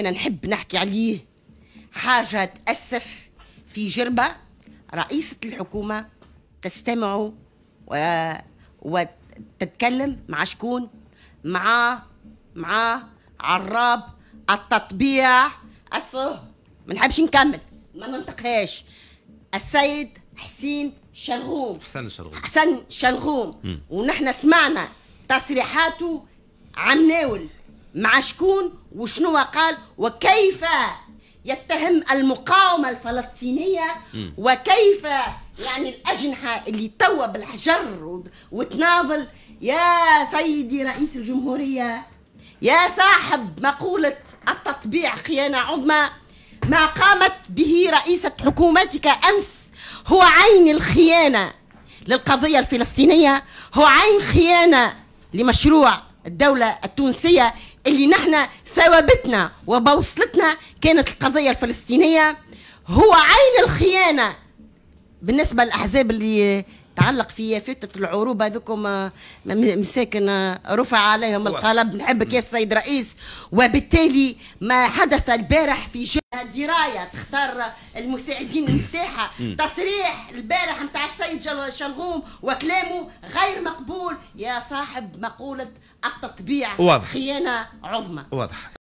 أنا نحب نحكي عليه حاجة تأسف في جربة رئيسة الحكومة تستمع و... وتتكلم مع شكون مع مع عراب التطبيع الصه ما نحبش نكمل ما ننطقهاش السيد حسين شلغوم حسن شلغوم حسن شلغوم ونحن سمعنا تصريحاته عم ناول مع شكون وشنو قال وكيف يتهم المقاومة الفلسطينية وكيف يعني الأجنحة اللي توا بالحجر وتناضل يا سيدي رئيس الجمهورية يا صاحب مقولة التطبيع خيانة عظمى ما قامت به رئيسة حكومتك أمس هو عين الخيانة للقضية الفلسطينية هو عين خيانة لمشروع الدولة التونسية اللي نحن ثوابتنا وبوصلتنا كانت القضية الفلسطينية هو عين الخيانة بالنسبة للأحزاب اللي تعلق في فتة العروبة هذوكم آه، مساكن آه، رفع عليهم القلم نحبك يا السيد رئيس وبالتالي ما حدث البارح في جهة دراية تختار المساعدين نتاعها تصريح البارح نتاع السيد شلغوم وكلامه غير مقبول يا صاحب مقولة التطبيع واضح. خيانة عظمى واضح